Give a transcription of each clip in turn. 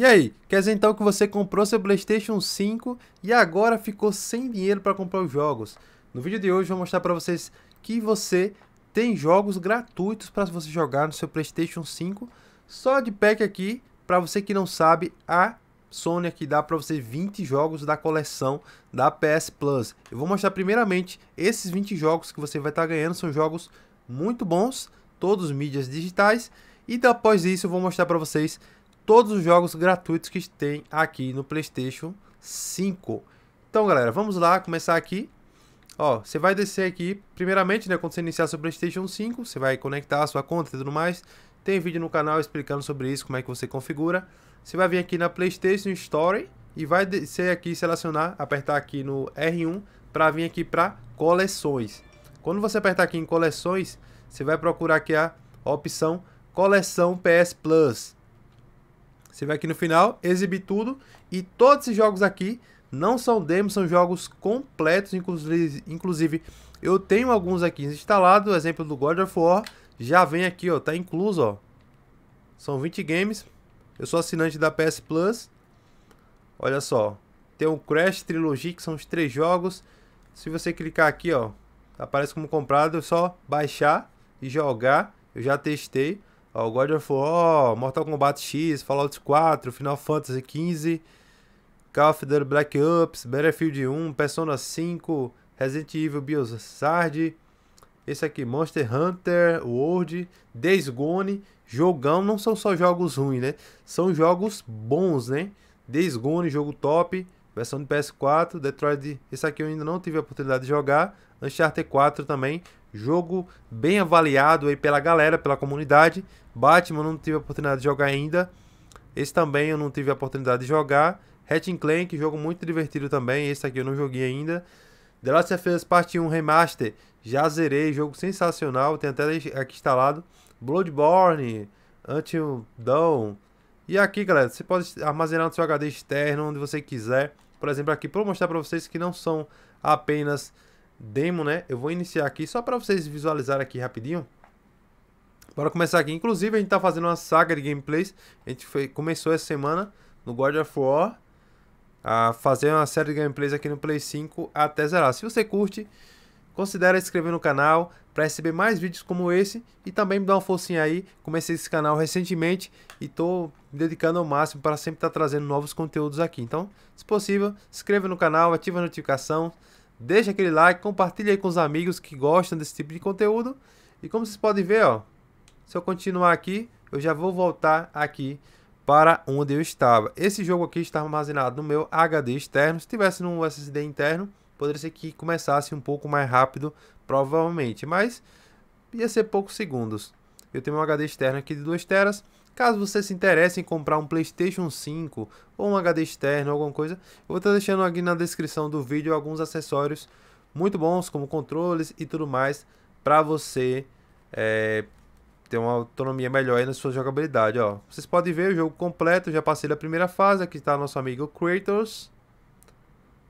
E aí, quer dizer então que você comprou seu PlayStation 5 e agora ficou sem dinheiro para comprar os jogos? No vídeo de hoje eu vou mostrar para vocês que você tem jogos gratuitos para você jogar no seu PlayStation 5, só de pack aqui, para você que não sabe, a Sony aqui dá para você 20 jogos da coleção da PS Plus. Eu vou mostrar primeiramente esses 20 jogos que você vai estar tá ganhando, são jogos muito bons, todos mídias digitais, e depois disso eu vou mostrar para vocês todos os jogos gratuitos que tem aqui no PlayStation 5. Então, galera, vamos lá começar aqui. Ó, você vai descer aqui, primeiramente, né, quando você iniciar seu PlayStation 5, você vai conectar a sua conta e tudo mais. Tem vídeo no canal explicando sobre isso, como é que você configura. Você vai vir aqui na PlayStation Store e vai descer aqui, selecionar, apertar aqui no R1 para vir aqui para coleções. Quando você apertar aqui em coleções, você vai procurar aqui a opção coleção PS Plus. Você vai aqui no final, exibir tudo. E todos esses jogos aqui não são demos, são jogos completos. Inclusive, eu tenho alguns aqui instalados. O exemplo do God of War já vem aqui, ó. Tá incluso, ó. São 20 games. Eu sou assinante da PS Plus. Olha só. Tem o Crash Trilogy, que são os três jogos. Se você clicar aqui, ó. Aparece como comprado. É só baixar e jogar. Eu já testei. Ó, God of War, Mortal Kombat X, Fallout 4, Final Fantasy XV, Call of Duty Black Ops, Battlefield 1, Persona 5, Resident Evil Biosard, esse aqui, Monster Hunter World, Days Gone, Jogão, não são só jogos ruins, né? São jogos bons, né? Days Gone, jogo top, versão do PS4, Detroit, esse aqui eu ainda não tive a oportunidade de jogar, Uncharted 4 também, Jogo bem avaliado aí pela galera, pela comunidade. Batman não tive a oportunidade de jogar ainda. Esse também eu não tive a oportunidade de jogar. Hatching Clank, jogo muito divertido também. Esse aqui eu não joguei ainda. The Last of Us Part 1 Remaster, já zerei, jogo sensacional, tem até aqui instalado. Bloodborne, Until Dawn. E aqui, galera, você pode armazenar no seu HD externo, onde você quiser. Por exemplo, aqui, para mostrar para vocês que não são apenas demo, né? Eu vou iniciar aqui só para vocês visualizarem aqui rapidinho. Bora começar aqui. Inclusive, a gente tá fazendo uma saga de gameplays. A gente foi, começou essa semana no God of War a fazer uma série de gameplays aqui no Play 5 até zerar. Se você curte, considere se inscrever no canal para receber mais vídeos como esse e também me dá uma forcinha aí. Comecei esse canal recentemente e tô me dedicando ao máximo para sempre estar tá trazendo novos conteúdos aqui. Então, se possível, se inscreva no canal, ative a notificação. Deixa aquele like, compartilha aí com os amigos que gostam desse tipo de conteúdo. E como vocês podem ver, ó, se eu continuar aqui, eu já vou voltar aqui para onde eu estava. Esse jogo aqui está armazenado no meu HD externo. Se tivesse no SSD interno, poderia ser que começasse um pouco mais rápido, provavelmente, mas ia ser poucos segundos. Eu tenho um HD externo aqui de 2 teras Caso você se interesse em comprar um PlayStation 5 ou um HD externo, alguma coisa, eu vou estar deixando aqui na descrição do vídeo alguns acessórios muito bons, como controles e tudo mais, para você é, ter uma autonomia melhor na sua jogabilidade. Ó. Vocês podem ver o jogo completo, já passei da primeira fase, aqui está nosso amigo Kratos.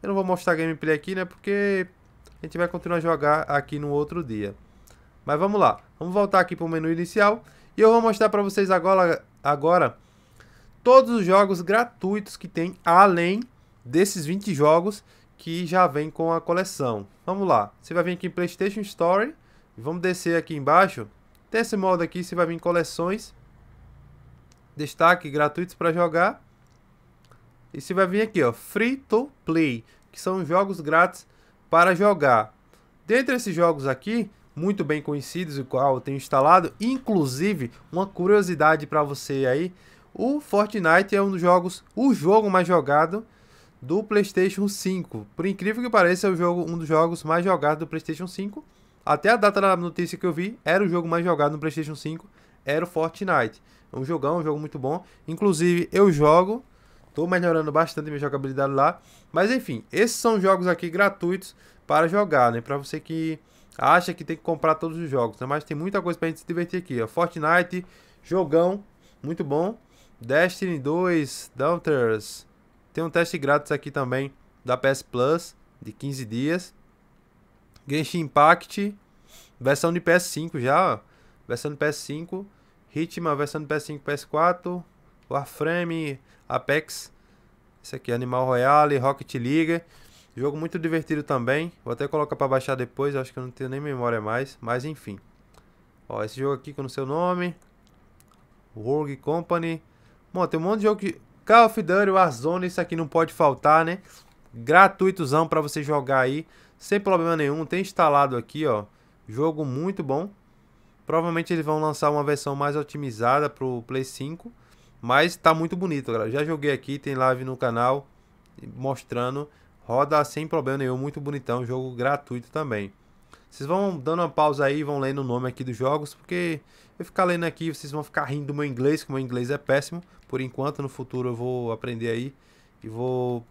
Eu não vou mostrar gameplay aqui, né, porque a gente vai continuar a jogar aqui no outro dia. Mas vamos lá, vamos voltar aqui para o menu inicial e eu vou mostrar para vocês agora, agora todos os jogos gratuitos que tem, além desses 20 jogos que já vem com a coleção. Vamos lá, você vai vir aqui em PlayStation Store, vamos descer aqui embaixo. Desse modo aqui você vai vir em coleções, destaque gratuitos para jogar. E você vai vir aqui, ó, Free to Play, que são jogos grátis para jogar. Dentre esses jogos aqui, muito bem conhecidos, e qual eu tenho instalado. Inclusive, uma curiosidade para você aí, o Fortnite é um dos jogos, o jogo mais jogado do PlayStation 5. Por incrível que pareça, é o jogo, um dos jogos mais jogados do PlayStation 5. Até a data da notícia que eu vi, era o jogo mais jogado no PlayStation 5, era o Fortnite. É um jogão, um jogo muito bom. Inclusive, eu jogo, estou melhorando bastante minha jogabilidade lá. Mas enfim, esses são jogos aqui gratuitos para jogar, né? Para você que acha que tem que comprar todos os jogos, né? mas tem muita coisa pra gente se divertir aqui. Ó. Fortnite, jogão, muito bom. Destiny 2, Dunters. Tem um teste grátis aqui também da PS Plus de 15 dias. Genshin Impact, versão de PS5 já, ó. versão de PS5. Hitman, versão de PS5 PS4. Warframe, Apex. Esse aqui Animal Royale, Rocket League. Jogo muito divertido também. Vou até colocar para baixar depois, acho que eu não tenho nem memória mais, mas enfim. Ó, esse jogo aqui com o seu nome. Rogue Company. Bom, tem um monte de jogo que... Call of Duty, Warzone, isso aqui não pode faltar, né? Gratuitozão para você jogar aí, sem problema nenhum. Tem instalado aqui, ó. Jogo muito bom. Provavelmente eles vão lançar uma versão mais otimizada pro Play 5. Mas tá muito bonito, galera. Já joguei aqui, tem live no canal mostrando. Roda sem problema nenhum, muito bonitão, jogo gratuito também. Vocês vão dando uma pausa aí, vão lendo o nome aqui dos jogos, porque eu ficar lendo aqui, vocês vão ficar rindo do meu inglês, que o meu inglês é péssimo. Por enquanto, no futuro eu vou aprender aí e vou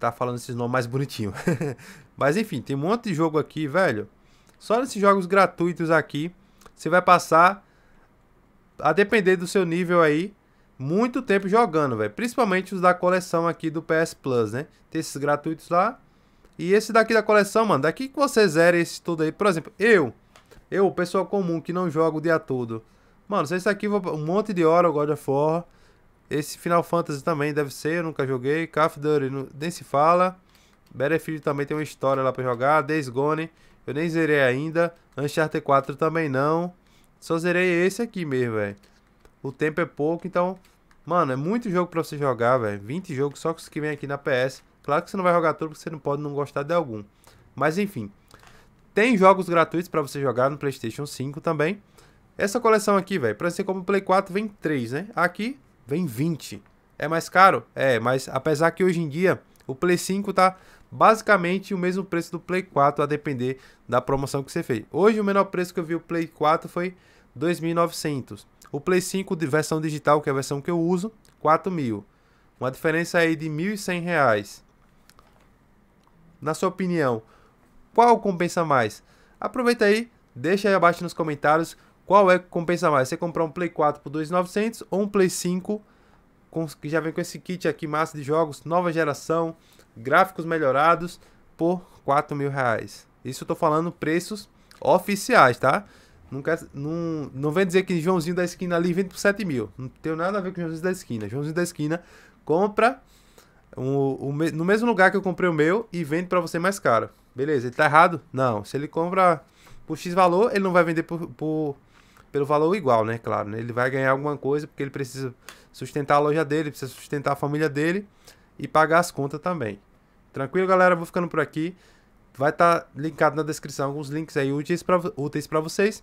tá falando esses nomes mais bonitinho. Mas enfim, tem um monte de jogo aqui, velho. Só nesses jogos gratuitos aqui, você vai passar a depender do seu nível aí, muito tempo jogando, velho. Principalmente os da coleção aqui do PS Plus, né? Tem esses gratuitos lá. E esse daqui da coleção, mano, daqui que você zera esse tudo aí. Por exemplo, eu, eu, pessoa comum que não joga o dia todo. Mano, se esse aqui um monte de hora, o God of War. Esse Final Fantasy também deve ser, eu nunca joguei. Call of Duty nem se fala. Battlefield também tem uma história lá pra jogar. Days Gone, eu nem zerei ainda. Uncharted 4 também não. Só zerei esse aqui mesmo, velho. O tempo é pouco, então, mano, é muito jogo para você jogar, velho. 20 jogos só que os que vem aqui na PS. Claro que você não vai jogar tudo, porque você não pode não gostar de algum. Mas enfim, tem jogos gratuitos para você jogar no PlayStation 5 também. Essa coleção aqui, velho, para ser como Play 4 vem 3, né? Aqui vem 20. É mais caro? É, mas apesar que hoje em dia o Play 5 tá basicamente o mesmo preço do Play 4, a depender da promoção que você fez. Hoje o menor preço que eu vi o Play 4 foi 2.900. O Play 5 de versão digital, que é a versão que eu uso, 4 mil. Uma diferença aí de 1.100 reais. Na sua opinião, qual compensa mais? Aproveita aí, deixa aí abaixo nos comentários qual é que compensa mais. Você comprar um Play 4 por 2.900 ou um Play 5 com, que já vem com esse kit aqui massa de jogos, nova geração, gráficos melhorados por 4 mil reais. Isso eu tô falando preços oficiais, tá? Não, quer, não, não vem dizer que Joãozinho da esquina ali vende por 7 mil. Não tem nada a ver com Joãozinho da esquina. Joãozinho da esquina compra o no mesmo lugar que eu comprei o meu e vende para você mais caro. Beleza, ele tá errado? Não. Se ele compra por X valor, ele não vai vender por, por pelo valor igual, né? Claro, né? ele vai ganhar alguma coisa porque ele precisa sustentar a loja dele, precisa sustentar a família dele e pagar as contas também. Tranquilo, galera? Vou ficando por aqui. Vai estar tá linkado na descrição alguns links aí úteis para vocês.